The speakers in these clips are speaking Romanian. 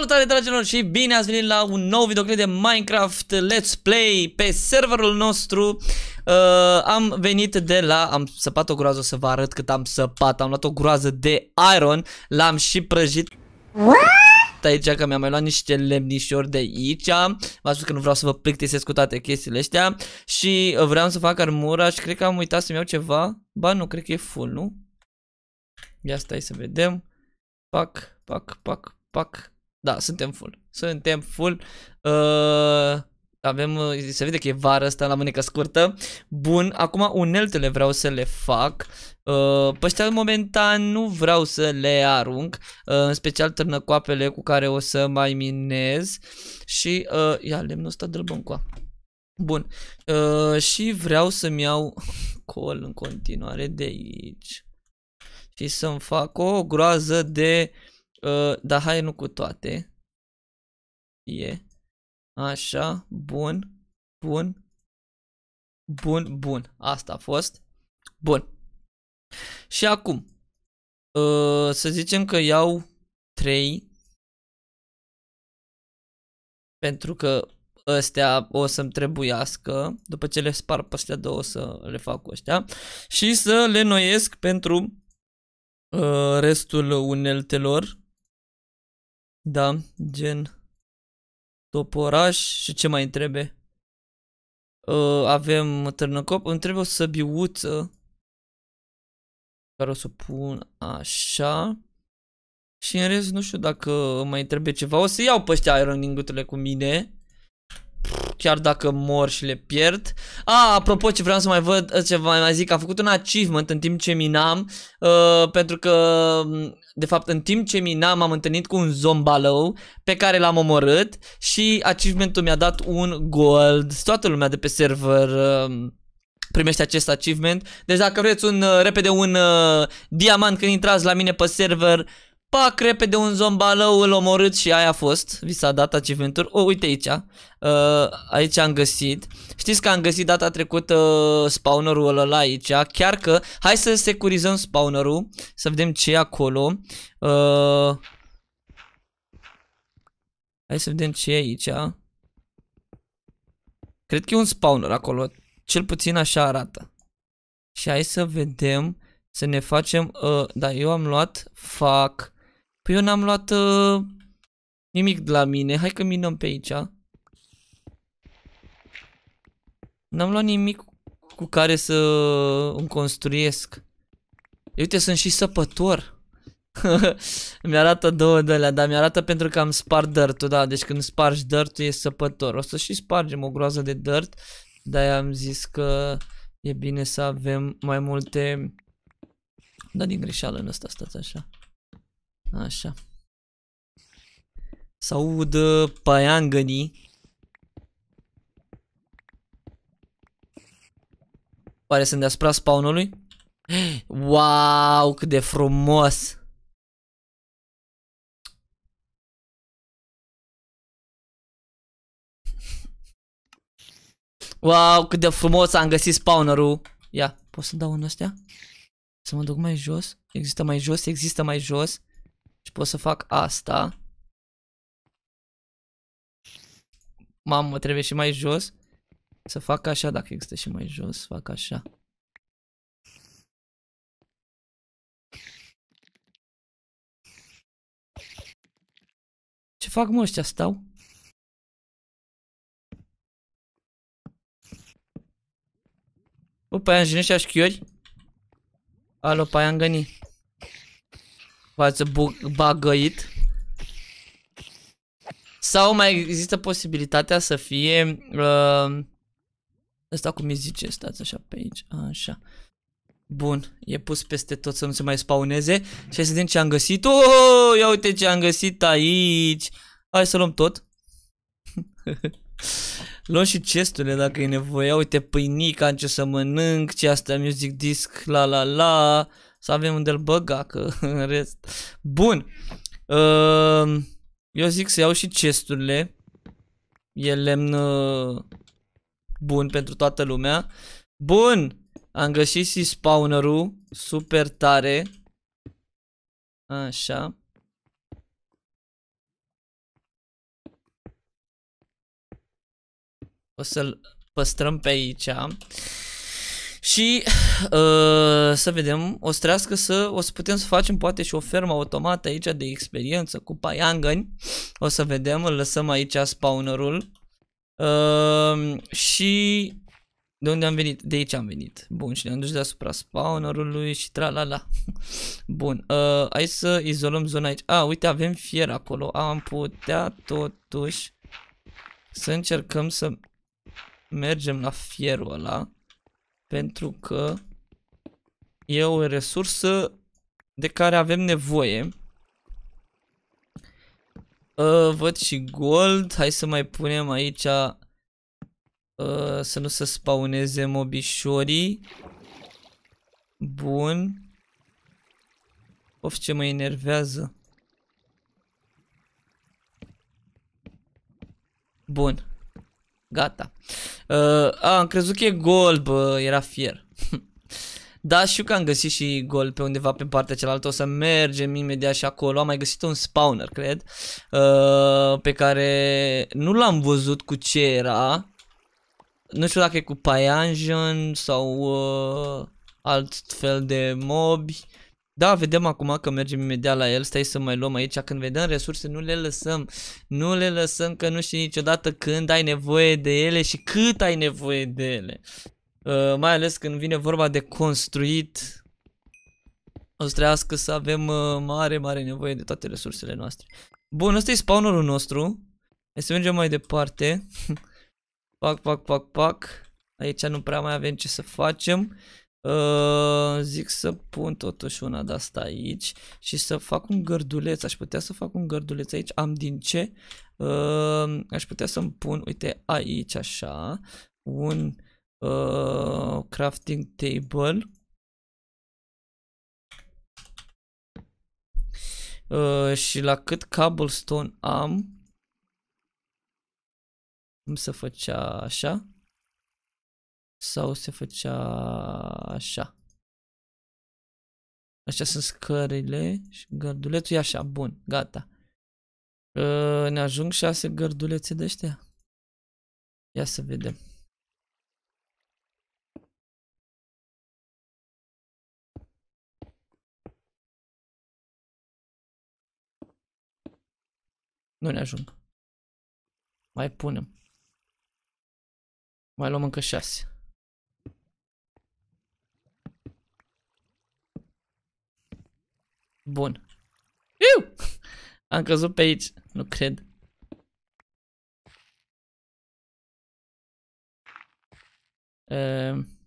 Salutare dragilor și bine ați venit la un nou videoclip de Minecraft Let's Play pe serverul nostru uh, Am venit de la, am săpat o groază o să vă arăt cât am săpat Am luat o groază de iron, l-am și prăjit aici că mi-am mai luat niște lemnișori de aici V-am spus că nu vreau să vă plictisesc cu toate chestiile astea Și vreau să fac armura și cred că am uitat să-mi iau ceva Ba nu, cred că e full, nu? Ia stai să vedem Pac, pac, pac, pac da, suntem full. Suntem full. Uh, avem, uh, se vede că e vară asta la mânecă scurtă. Bun, acum uneltele vreau să le fac. Uh, pe ăștia momentan nu vreau să le arunc, uh, în special târnăcoapele cu care o să mai minez. Și uh, ia lemnul ăsta dălbăm cu Bun, uh, și vreau să-mi iau col în continuare de aici și să-mi fac o groază de Ă, dar hai nu cu toate. E. Așa, bun, bun, bun, bun. Asta a fost. Bun. Și acum, uh, să zicem că iau 3 pentru că astea o să-mi trebuiască, după ce le spar pe astea două să le fac cu astea. și să le noiesc pentru uh, restul uneltelor da, gen toporaș și ce mai întrebe? Uh, avem târnăcop, îmi trebuie o săbiuță care o să pun așa și în rest nu știu dacă mai trebuie ceva, o să iau pe ăștia ironing cu mine chiar dacă mor și le pierd. A, apropo ce vreau să mai văd, ce mai, mai zic, a făcut un achievement în timp ce minam, uh, pentru că, de fapt, în timp ce minam am întâlnit cu un zombalău pe care l-am omorât și achievementul mi-a dat un gold. Toată lumea de pe server... Uh, primește acest achievement. Deci dacă vreți un, uh, repede un uh, diamant când intrați la mine pe server, Pac, repede un zombalău îl omorât și aia a fost. Vi s-a dat acivântul. O, uite aici. Uh, aici am găsit. Știți că am găsit data trecută uh, spawnerul ăla aici. Chiar că... Hai să securizăm spawnerul. Să vedem ce e acolo. Uh, hai să vedem ce e aici. Cred că e un spawner acolo. Cel puțin așa arată. Și hai să vedem... Să ne facem... Uh, da, eu am luat... Fac Păi eu n-am luat uh, nimic de la mine. Hai că minăm pe aici. N-am luat nimic cu care să uh, îmi construiesc. uite, sunt și săpător. mi-arată două de alea, dar mi-arată pentru că am spart dirt da, deci când spargi dirt e săpător. O să și spargem o groază de dirt, dar am zis că e bine să avem mai multe... Da, din greșeală în ăsta, stați așa. Așa. Să aud uh, paiangănii. Pare sunt deasupra spawnului. Wow, cât de frumos! Wow, cât de frumos am găsit spawnerul. Ia, pot să dau în astea? Să mă duc mai jos? Există mai jos? Există mai jos? și pot să fac asta. Mamă, trebuie și mai jos. Să fac așa, dacă există și mai jos, fac așa. Ce fac mă ăștia stau? Opa, pe păi am jinești așchiori? Alo, pe păi aia am gănit. V-ați bagăit? Sau mai există posibilitatea să fie... Uh, asta cum îi zice? Stați așa pe aici. Așa. Bun, e pus peste tot să nu se mai spauneze. Și hai să vedem ce am găsit. Oh, ia uite ce am găsit aici. Hai să luăm tot. Luăm și chesturile dacă e nevoie. Uite, pâinica, ce să mănânc, ce asta, music disc, la la la să avem unde-l băga, că în rest... Bun. Ehm, eu zic să iau și chesturile. E lemn ă, bun pentru toată lumea. Bun! Am găsit și spawnerul. Super tare. Așa. O să-l păstrăm pe aici. Și uh, să vedem, o să trească să, o să putem să facem poate și o fermă automată aici de experiență cu paiangăni. O să vedem, îl lăsăm aici spawnerul. Uh, și de unde am venit? De aici am venit. Bun, și ne-am dus deasupra spawnerului și tra la la. Bun, uh, hai să izolăm zona aici. A, ah, uite, avem fier acolo. Am putea totuși să încercăm să mergem la fierul ăla. Pentru că e o resursă de care avem nevoie. Uh, văd și gold. Hai să mai punem aici uh, să nu se spauneze mobișorii. Bun. Of, ce mă enervează. Bun. Gata. Uh, a, am crezut că e gol, bă, era fier. da, știu că am găsit și gol pe undeva pe partea cealaltă, o să mergem imediat și acolo. Am mai găsit un spawner, cred, uh, pe care nu l-am văzut cu ce era. Nu știu dacă e cu Pyanjin sau uh, alt fel de mobi. Da, vedem acum că mergem imediat la el, stai să mai luăm aici, când vedem resurse nu le lăsăm, nu le lăsăm că nu știi niciodată când ai nevoie de ele și cât ai nevoie de ele. Uh, mai ales când vine vorba de construit, o să trească să avem uh, mare, mare nevoie de toate resursele noastre. Bun, ăsta e spawnerul nostru. Hai să mergem mai departe. pac, pac, pac, pac. Aici nu prea mai avem ce să facem. Ă, zic să pun totuși una de asta aici și să fac un gărduleț. Aș putea să fac un gărduleț aici. Am din ce? Uh, aș putea să-mi pun, uite, aici așa, un uh, crafting table. Uh, și la cât cobblestone am, cum să făcea așa? sau se făcea așa. Așa sunt scările și gărdulețul e așa, bun, gata. Ă, ne ajung șase gărdulețe de ăștia. Ia să vedem. Nu ne ajung. Mai punem. Mai luăm încă șase. Bun. Iu! Am căzut pe aici. Nu cred. Ehm.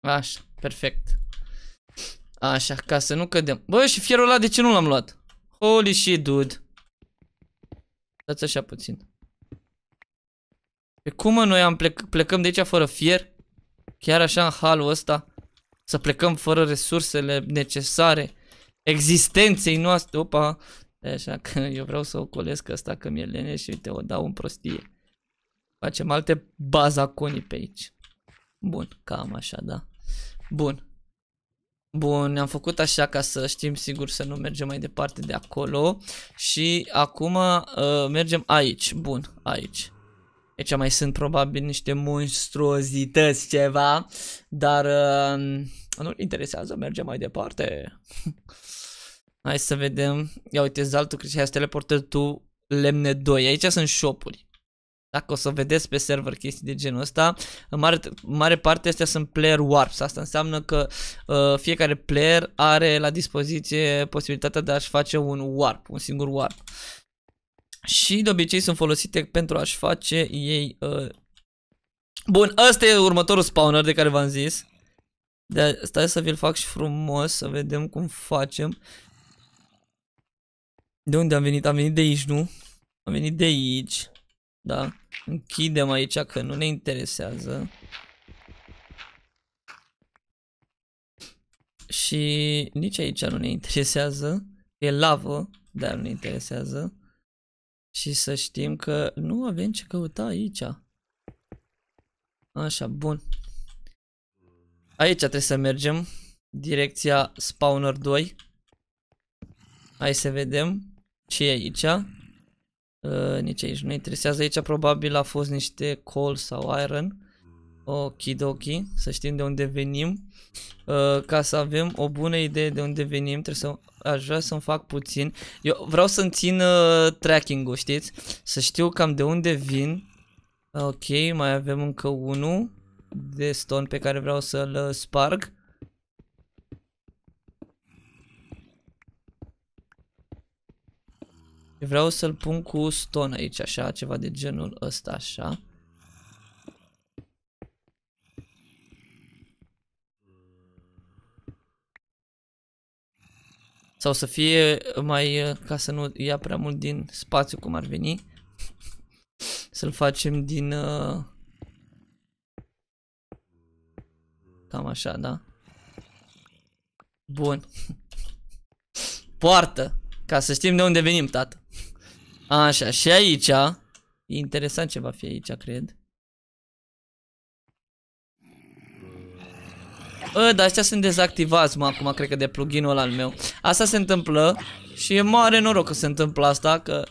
Așa, perfect. Așa, ca să nu cădem. Bă, și fierul ăla de ce nu l-am luat? Holy shit, dude. Stați așa puțin. Pe cum mă, noi am plec plecăm de aici fără fier? Chiar așa în halul ăsta? să plecăm fără resursele necesare existenței noastre. Opa, așa că eu vreau să ocolesc asta că mi-e lene și uite o dau în prostie. Facem alte bazaconii pe aici. Bun, cam așa, da. Bun. Bun, ne am făcut așa ca să știm sigur să nu mergem mai departe de acolo și acum uh, mergem aici, bun, aici. Aici mai sunt probabil niște monstruozități ceva, dar uh, um, nu interesează, mergem mai departe. Hai să vedem. Ia uite, Zaltul Cristian, teleportări tu lemne 2. Aici sunt shopuri. Dacă o să vedeți pe server chestii de genul ăsta, în mare, mare parte astea sunt player warps. Asta înseamnă că uh, fiecare player are la dispoziție posibilitatea de a-și face un warp, un singur warp și de obicei sunt folosite pentru a-și face ei... Uh... Bun, ăsta e următorul spawner de care v-am zis. De stai să vi-l fac și frumos, să vedem cum facem. De unde am venit? Am venit de aici, nu? Am venit de aici. Da. Închidem aici că nu ne interesează. Și nici aici nu ne interesează. E lavă, dar nu ne interesează. Și să știm că nu avem ce căuta aici. Așa, bun. Aici trebuie să mergem. Direcția spawner 2. Hai să vedem ce e aici. Uh, nici aici nu interesează. Aici probabil a fost niște coal sau iron. Okidoki, să știm de unde venim. Uh, ca să avem o bună idee de unde venim, trebuie să aș vrea să-mi fac puțin. Eu vreau să-mi țin uh, tracking-ul, știți? Să știu cam de unde vin. Ok, mai avem încă unul de stone pe care vreau să-l uh, sparg. Vreau să-l pun cu stone aici, așa, ceva de genul ăsta, așa. Sau să fie mai, uh, ca să nu ia prea mult din spațiu cum ar veni. Să-l facem din... Uh, cam așa, da. Bun. Poartă. Ca să știm de unde venim, tată. Așa, și aici. E interesant ce va fi aici, cred. Ă, dar astea sunt dezactivați, mă, acum, cred că de pluginul ăla al meu. Asta se întâmplă și e mare noroc că se întâmplă asta, că...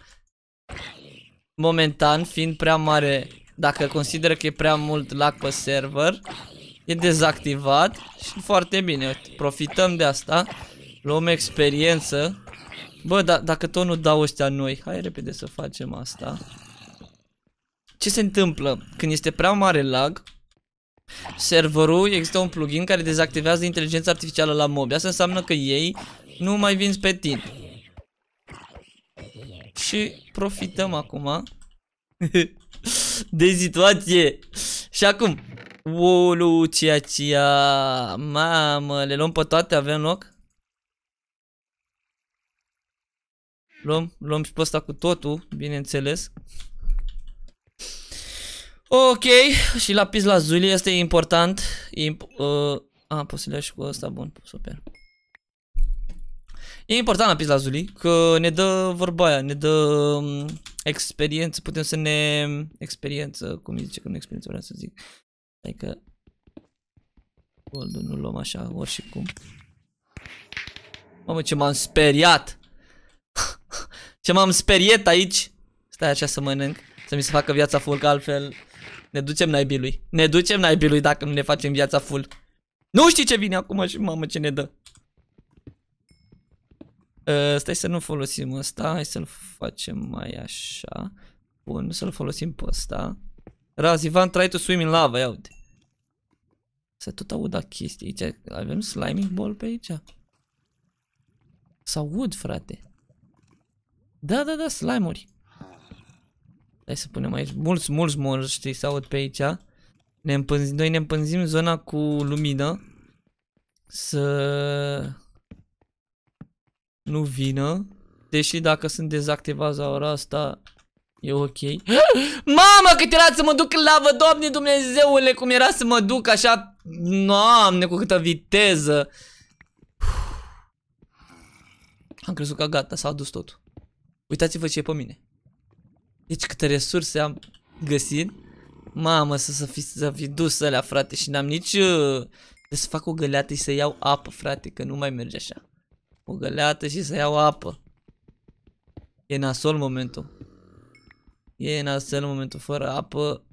Momentan, fiind prea mare, dacă consideră că e prea mult lag pe server, e dezactivat și foarte bine. Profităm de asta, luăm experiență. Bă, da dacă tot nu dau ăștia noi, hai repede să facem asta. Ce se întâmplă? Când este prea mare lag, serverul, există un plugin care dezactivează inteligența artificială la mob. Asta înseamnă că ei nu mai vin pe tine. Și profităm acum de situație. Și acum, Ulu, ceea ce Mamă, le luăm pe toate, avem loc? Luăm, luăm și pe ăsta cu totul, bineînțeles. Ok, și la la Zuli este important. Imp uh, a, pot să și cu ăsta, bun, super. E important la Pizla Zuli că ne dă vorba aia, ne dă um, experiență, putem să ne... experiență, cum îi zice că nu experiență vreau să zic. Adică... Goldul nu luăm așa, oricum. Mamă, ce m-am speriat! ce m-am speriat aici! Stai așa să mănânc, să mi se facă viața fulg altfel. Ne ducem naibii lui. Ne ducem naibii lui dacă nu ne facem viața full. Nu știi ce vine acum și mamă ce ne dă. Uh, stai să nu folosim ăsta. Hai să-l facem mai așa. Bun, să-l folosim pe ăsta. Raz, Ivan, try to swim in lava. Ia uite. Să tot auda chestii aici. Avem sliming ball pe aici? Sau aud, frate. Da, da, da, slime-uri. Hai să punem aici. Mulți, mulți monștri se aud pe aici. Ne împânzim, noi ne împânzim zona cu lumină. Să... Nu vină. Deși dacă sunt dezactivați la ora asta, e ok. Mamă, cât era să mă duc în lavă, Doamne Dumnezeule, cum era să mă duc așa, Doamne, cu câtă viteză. Am crezut că gata, s-a dus totul. Uitați-vă ce e pe mine. Deci câte resurse am găsit. Mamă, să, să, fi, să fi dus alea, frate, și n-am nici... Uh, să fac o găleată și să iau apă, frate, că nu mai merge așa. O găleată și să iau apă. E nasol momentul. E nasol momentul fără apă.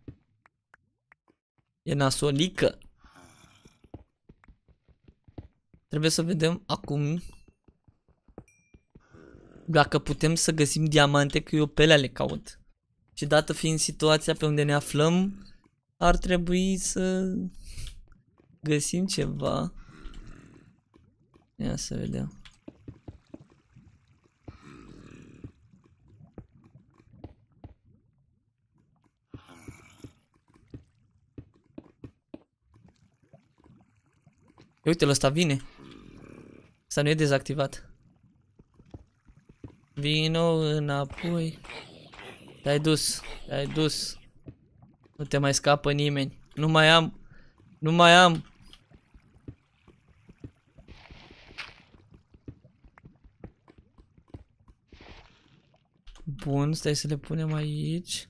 E nasolică. Trebuie să vedem acum dacă putem să găsim diamante, că eu pe le caut. Și dată fiind situația pe unde ne aflăm, ar trebui să găsim ceva. Ia să vedem. Ia uite-l ăsta vine. Asta nu e dezactivat. Vino înapoi. Te-ai dus, te-ai dus. Nu te mai scapă nimeni. Nu mai am, nu mai am. Bun, stai să le punem aici.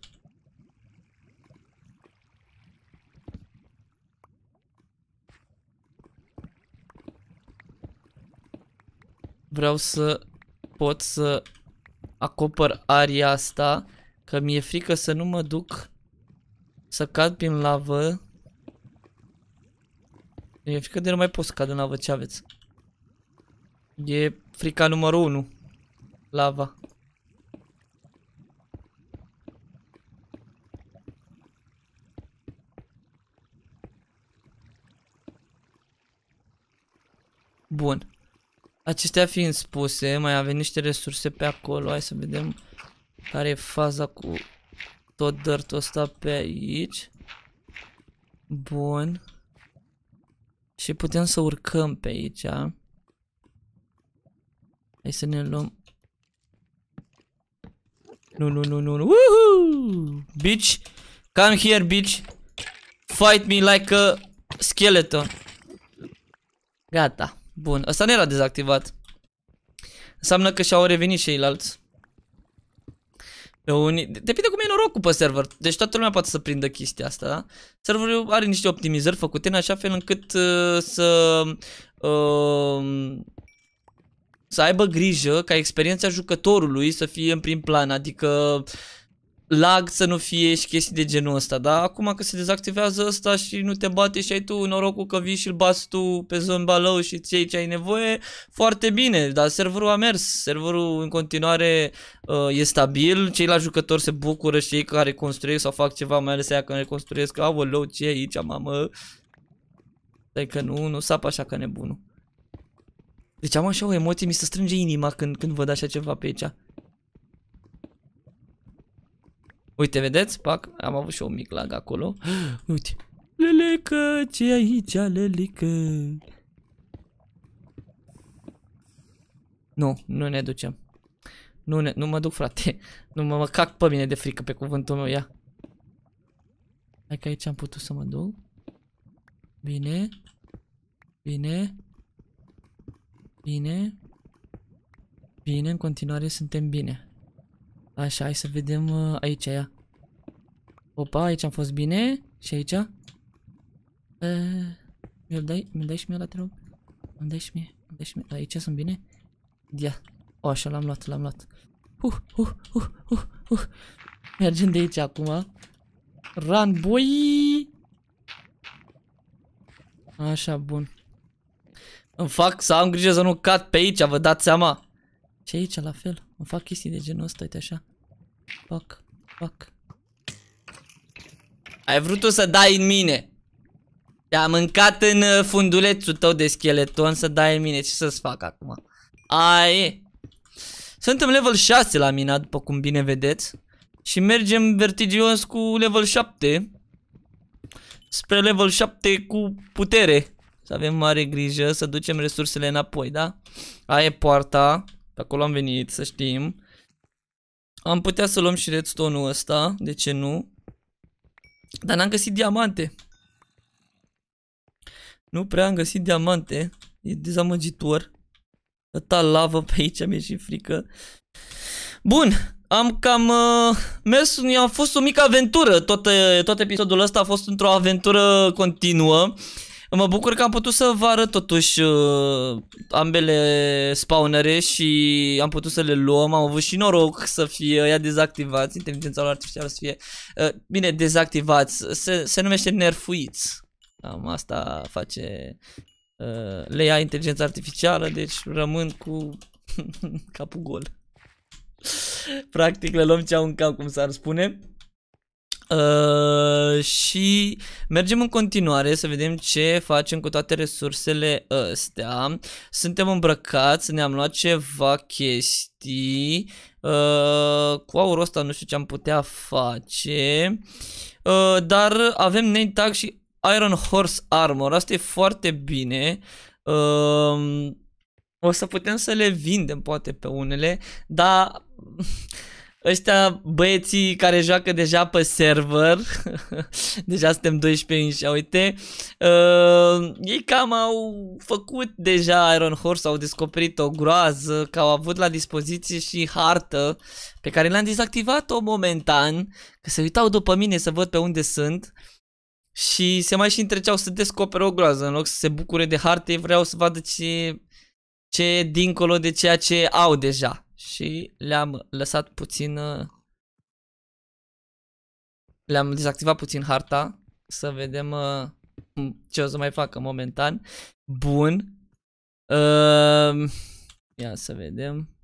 Vreau să pot să acopăr aria asta Că mi-e frică să nu mă duc să cad prin lavă. E frică de nu mai pot să cad în lavă, ce aveți? E frica numărul 1. Lava. Bun. Acestea fiind spuse, mai avem niște resurse pe acolo. Hai să vedem care e faza cu tot dirtul ăsta pe aici? Bun. Și putem să urcăm pe aici. Hai să ne luăm... Nu, nu, nu, nu, nu. Woohoo! Bitch! Come here, bitch! Fight me like a skeleton. Gata. Bun. Asta nu era dezactivat. Înseamnă că și-au revenit ceilalți. Unii... Depinde cum e norocul pe server. Deci toată lumea poate să prindă chestia asta, da? Serverul are niște optimizări făcute în așa fel încât uh, să... Uh, să aibă grijă ca experiența jucătorului să fie în prim plan, adică lag să nu fie și chestii de genul ăsta, da? Acum că se dezactivează ăsta și nu te bate și ai tu norocul că vii și îl bați tu pe zomba lău și ți ce ai nevoie, foarte bine, dar serverul a mers, serverul în continuare uh, e stabil, ceilalți jucători se bucură și ei care construiesc sau fac ceva, mai ales aia care construiesc, aoleu, ce e aici, mamă? Stai că nu, nu sap așa ca nebunul. Deci am așa o emoție, mi se strânge inima când, când văd așa ceva pe aici. Uite, vedeți? Pac, am avut și un mic lag acolo. Uite. Lelecă, ce e aici, lelică? Nu, nu ne ducem. Nu, ne, nu mă duc, frate. Nu mă, mă cac pe mine de frică, pe cuvântul meu, ia. Hai că aici am putut să mă duc. Bine. Bine. Bine. Bine, în continuare suntem bine. Așa, hai să vedem uh, aici, ia. Opa, aici am fost bine. Și aici? Mi-l dai? Mi-l dai și mie la te rog? Îmi dai și mie? Îmi dai și mie? Aici sunt bine? Ia. O, așa l-am luat, l-am luat. Uh, uh, uh, uh, uh. Mergem de aici acum. Run, boy! Așa, bun. Îmi fac să am grijă să nu cad pe aici, vă dați seama. Și aici la fel. Îmi fac chestii de genul ăsta, uite așa. Fac, fac. Ai vrut tu să dai în mine. Te-a mâncat în uh, fundulețul tău de scheleton să dai în mine. Ce să-ți fac acum? Ai. Suntem level 6 la mina, după cum bine vedeți. Și mergem vertigios cu level 7. Spre level 7 cu putere. Să avem mare grijă să ducem resursele înapoi, da? Aia e poarta. De acolo am venit, să știm. Am putea să luăm și redstone-ul ăsta, de ce nu? Dar n-am găsit diamante. Nu prea am găsit diamante. E dezamăgitor. Ăta lavă pe aici, mi-e și frică. Bun, am cam uh, mers, a fost o mică aventură, tot, tot episodul ăsta a fost într-o aventură continuă. Mă bucur că am putut să vă arăt totuși uh, ambele spawnere și am putut să le luăm. Am avut și noroc să fie ea dezactivați, inteligența lor artificială să fie, uh, bine, dezactivați. Se, se numește nerfuiți. Am asta face, uh, le ia inteligența artificială, deci rămân cu capul gol. Practic le luăm ce au în cap, cum s-ar spune. Uh, și mergem în continuare să vedem ce facem cu toate resursele uh, astea. Suntem îmbrăcați, ne-am luat ceva chestii. Uh, cu aurul ăsta nu știu ce am putea face. Uh, dar avem name tag și Iron Horse Armor. Asta e foarte bine. Uh, o să putem să le vindem poate pe unele, dar ăștia băieții care joacă deja pe server, deja suntem 12 inși, uite, uh, ei cam au făcut deja Iron Horse, au descoperit o groază, că au avut la dispoziție și hartă pe care l am dezactivat-o momentan, că se uitau după mine să văd pe unde sunt. Și se mai și întreceau să descopere o groază În loc să se bucure de harte Vreau să vadă ce, ce e dincolo de ceea ce au deja și le-am lăsat puțin, uh, le-am dezactivat puțin harta să vedem uh, ce o să mai facă momentan. Bun. Uh, ia să vedem.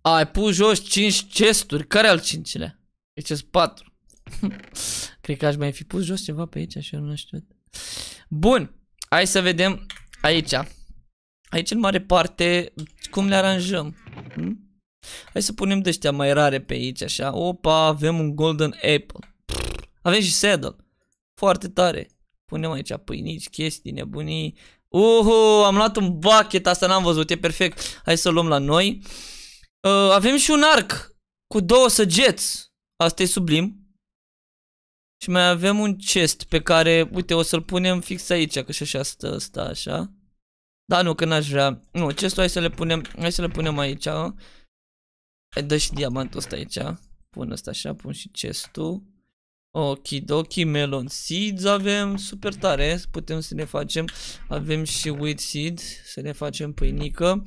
Ai pus jos 5 chesturi. Care al cincilea? E chest 4. Cred că aș mai fi pus jos ceva pe aici și eu nu știu. Bun. Hai să vedem aici. Aici în mare parte cum le aranjăm. Hm? Hai să punem de ăștia mai rare pe aici așa. Opa, avem un golden apple. avem și saddle. Foarte tare. Punem aici pâinici, chestii, nebunii. Uhu, am luat un bucket, asta n-am văzut, e perfect. Hai să luăm la noi. Uh, avem și un arc cu două săgeți. Asta e sublim. Și mai avem un chest pe care, uite, o să-l punem fix aici, că și așa stă ăsta, așa. Da, nu, că n-aș vrea. Nu, chestul hai să le punem, hai să le punem aici. Dă și diamantul ăsta aici. Pun ăsta așa, pun și chestul. Okidoki, melon seeds avem, super tare, putem să ne facem, avem și wheat seed, să ne facem pâinică.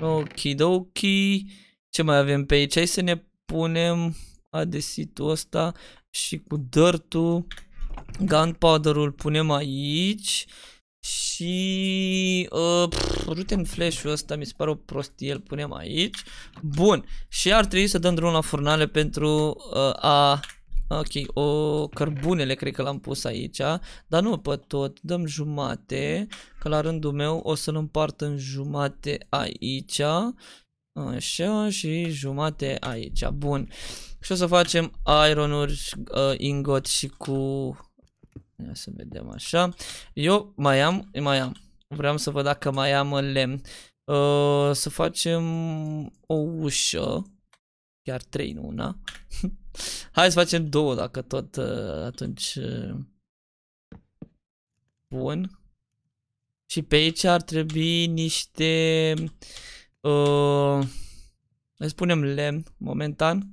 Okidoki, ce mai avem pe aici? Hai să ne punem adesitul ăsta și cu dirt-ul, gunpowder-ul punem aici și uh, pf, flash-ul ăsta mi se pare o prostie, îl punem aici. Bun, și ar trebui să dăm drumul la furnale pentru uh, a... Ok, o cărbunele cred că l-am pus aici, dar nu pe tot, dăm jumate, că la rândul meu o să-l împart în jumate aici Așa și jumate aici. Bun. Și o să facem ironuri, uh, ingot și cu... Ia să vedem așa. Eu mai am, mai am. Vreau să văd dacă mai am lemn. Uh, să facem o ușă. Chiar trei, nu una. Hai să facem două dacă tot uh, atunci... Uh. Bun. Și pe aici ar trebui niște... Uh, le spunem lemn momentan.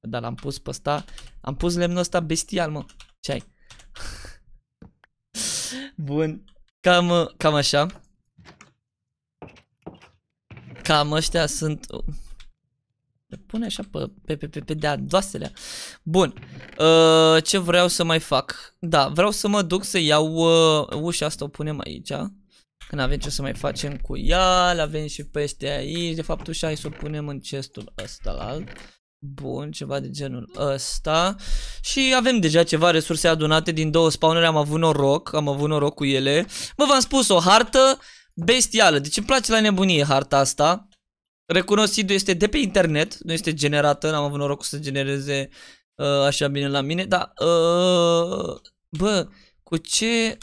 Da, l-am pus pe ăsta. Am pus lemnul ăsta bestial, mă. Ce ai? Bun. Cam, cam așa. Cam ăștia sunt... Uh, le pune așa pe, pe, pe, pe, pe de-a doaselea. Bun. Uh, ce vreau să mai fac? Da, vreau să mă duc să iau uh, ușa asta, o punem aici. Când avem ce să mai facem cu ea, le avem și peste aici. De fapt, ușa hai să o punem în chestul ăsta la alt. Bun, ceva de genul ăsta. Și avem deja ceva resurse adunate din două spawnere, am avut noroc, am avut noroc cu ele. Mă, v-am spus o hartă bestială, deci îmi place la nebunie harta asta. Recunosc, este de pe internet, nu este generată, n-am avut noroc să genereze uh, așa bine la mine, dar... Uh, bă, cu ce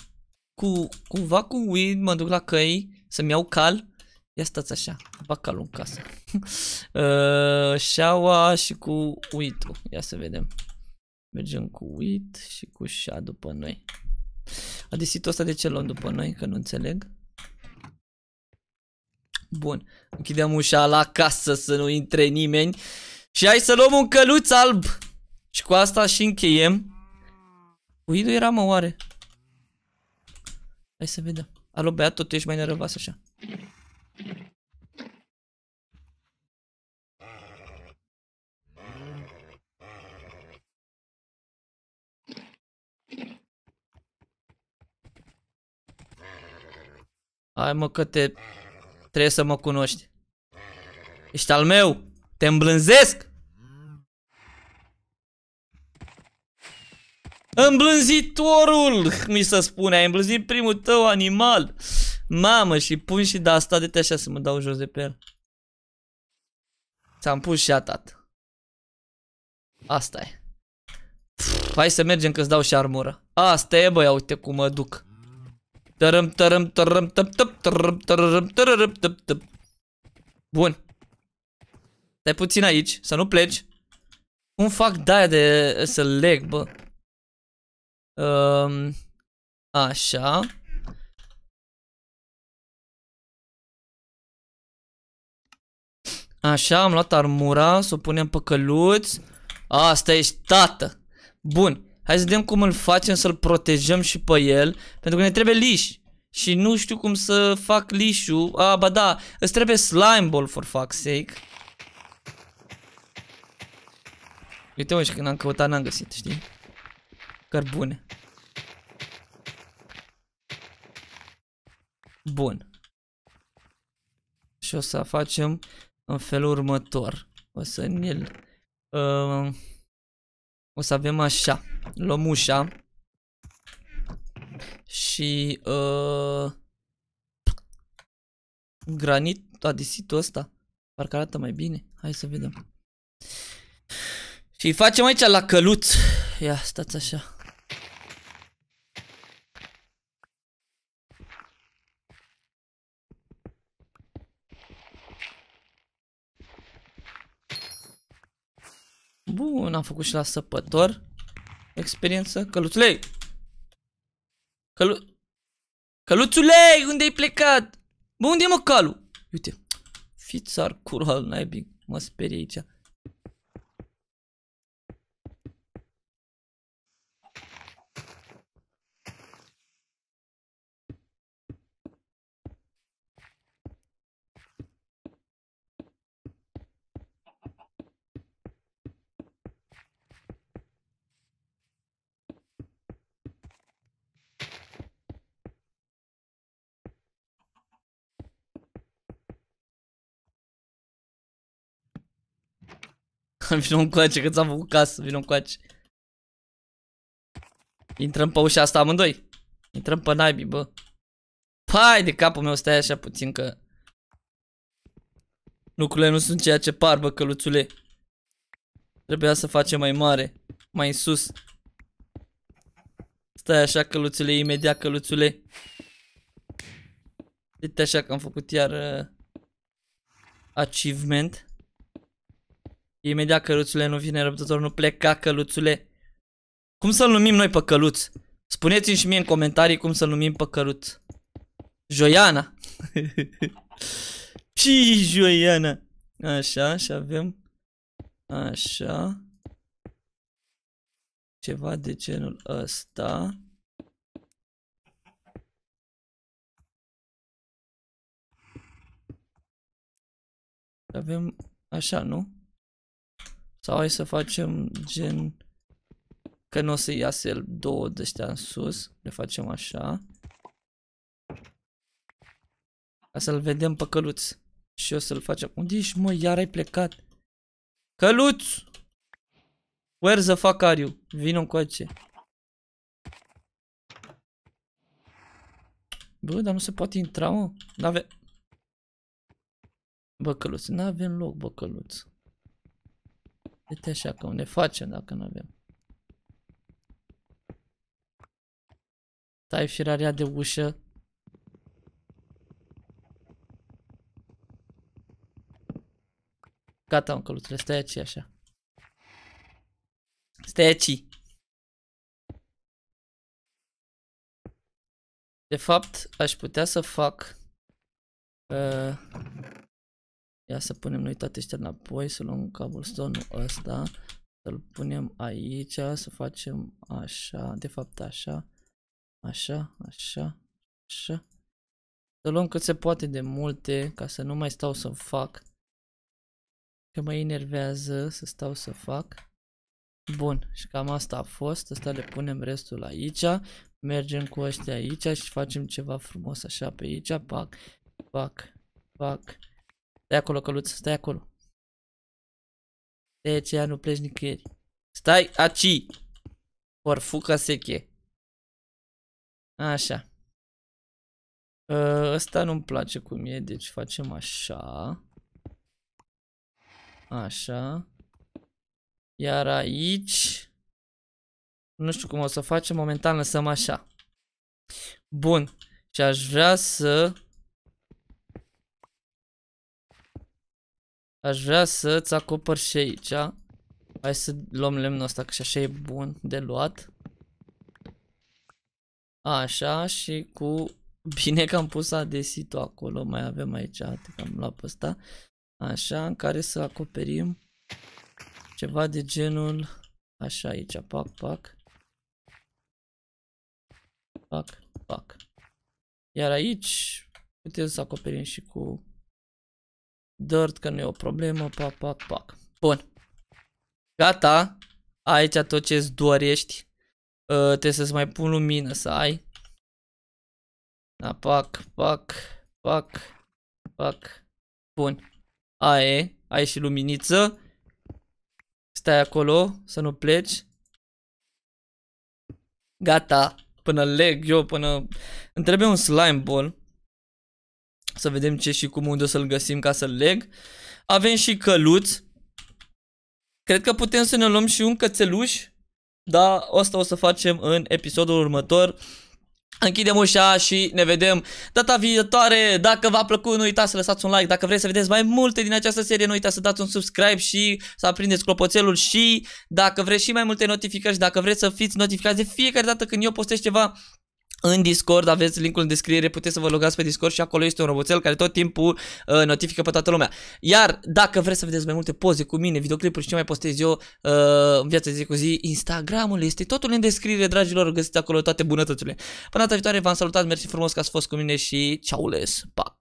cu, cumva cu weed mă duc la căi să-mi iau cal. Ia stați așa, fac calul în casă. uh, și cu uit -ul. Ia să vedem. Mergem cu uit și cu șa după noi. desit ăsta de ce luăm după noi? Că nu înțeleg. Bun, închidem ușa la casă să nu intre nimeni Și hai să luăm un căluț alb Și cu asta și încheiem Uidu era mă oare? Hai să vedem. Alo, băiatul, tu ești mai nervos așa. Hai mă că te... Trebuie să mă cunoști. Ești al meu! Te îmblânzesc! Îmblânzitorul, mi se spune, ai îmblânzit primul tău animal. Mamă, și pun și da, de asta, de așa să mă dau jos de pe el. Ți-am pus și atat. Asta e. Pff, hai să mergem că-ți dau și armură. Asta e, băi, uite cum mă duc. Tărâm, tărâm, tărâm, tăp, tăp, tărâm, tărâm, tărâm, tăp, tăp. Bun. Stai puțin aici, să nu pleci. Cum fac de de să leg, bă? Uh, așa. Așa, am luat armura, să o punem pe căluț. Asta ești tată. Bun, hai să vedem cum îl facem să-l protejăm și pe el, pentru că ne trebuie liș. Și nu știu cum să fac lișul. A, ah, ba da, îți trebuie slime ball for fuck's sake. Uite, mă, și când am căutat n-am găsit, știi? Cărbune. Bun. Și o să facem în felul următor. O să ne-l... Uh, o să avem așa. Luăm ușa. Și... Uh, granit, adisitul ăsta. Parcă arată mai bine. Hai să vedem. Și facem aici la căluț. Ia, stați așa. bun. Am făcut și la săpător experiență. Căluțulei! Călu... Căluțulei! Unde-ai plecat? Bă, unde e mă calul? Uite. Fițar cural naibii. Mă sperie aici. Vino încoace, că ți-am făcut casă, vino încoace. Intrăm pe ușa asta amândoi. Intrăm pe naibii, bă. Pai de capul meu, stai așa puțin că... Lucrurile nu sunt ceea ce par, bă, căluțule. Trebuia să facem mai mare, mai în sus. Stai așa, căluțule, imediat, căluțule. Uite așa că am făcut iar... Uh, achievement. Imediat căluțule nu vine răbdător, nu pleca căluțule. Cum să-l numim noi pe căluț? Spuneți-mi și mie în comentarii cum să-l numim pe căluț. Joiana. Și Joiana. Așa, și avem. Așa. Ceva de genul ăsta. Avem așa, nu? Sau hai să facem gen că nu o să iasă el două de ăștia în sus. Le facem așa. Ca să-l vedem pe căluț. Și o să-l facem. Unde ești mă? Iar ai plecat. Căluț! Where the fuck are you? Vino încoace. Bă, dar nu se poate intra, mă. N-ave... Bă, căluț. N-avem loc, bă, căluț. Uite așa cum ne facem dacă nu avem. Tai firarea de ușă. Gata, un călutăre, stai aici așa. Stai aici. De fapt, aș putea să fac... Uh, Ia să punem noi toate astea înapoi, să luăm cobblestone-ul ăsta, să-l punem aici, să facem așa, de fapt așa, așa, așa, așa. Să luăm cât se poate de multe, ca să nu mai stau să fac. Că mă enervează să stau să fac. Bun, și cam asta a fost, asta le punem restul aici, mergem cu ăștia aici și facem ceva frumos așa pe aici, pac, pac, pac, Stai acolo, căluță, stai acolo. De aceea nu pleci nicăieri. Stai aci! fucă seche. Așa. Ă, ăsta nu-mi place cum e, deci facem așa. Așa. Iar aici... Nu știu cum o să facem, momentan lăsăm așa. Bun. Și aș vrea să Aș vrea să-ți acopăr și aici. Hai să luăm lemnul ăsta, că și așa e bun de luat. Așa și cu... Bine că am pus adesitul acolo, mai avem aici, că am luat pe ăsta. Așa, în care să acoperim ceva de genul... Așa aici, pac, pac. Pac, pac. Iar aici putem să acoperim și cu Dirt, că nu e o problemă, pac, pac, pac. Bun. Gata. Aici tot ce-ți dorești. Uh, trebuie să-ți mai pun lumină să ai. Da, pac, pac, pac, pac. Bun. Aie, Ai și luminiță. Stai acolo să nu pleci. Gata. Până leg eu, până... Îmi trebuie un slime ball. Să vedem ce și cum, unde o să-l găsim ca să-l leg. Avem și căluț. Cred că putem să ne luăm și un cățeluș. Da, asta o să facem în episodul următor. Închidem ușa și ne vedem data viitoare. Dacă v-a plăcut, nu uitați să lăsați un like. Dacă vreți să vedeți mai multe din această serie, nu uitați să dați un subscribe și să aprindeți clopoțelul și dacă vreți și mai multe notificări și dacă vreți să fiți notificați de fiecare dată când eu postez ceva, în Discord, aveți linkul în descriere, puteți să vă logați pe Discord și acolo este un roboțel care tot timpul uh, notifică pe toată lumea. Iar dacă vreți să vedeți mai multe poze cu mine, videoclipuri și ce mai postez eu uh, în viața zi cu zi, Instagramul este totul în descriere, dragilor, găsiți acolo toate bunătățile. Până data viitoare, v-am salutat, mersi frumos că ați fost cu mine și ciao les, pa!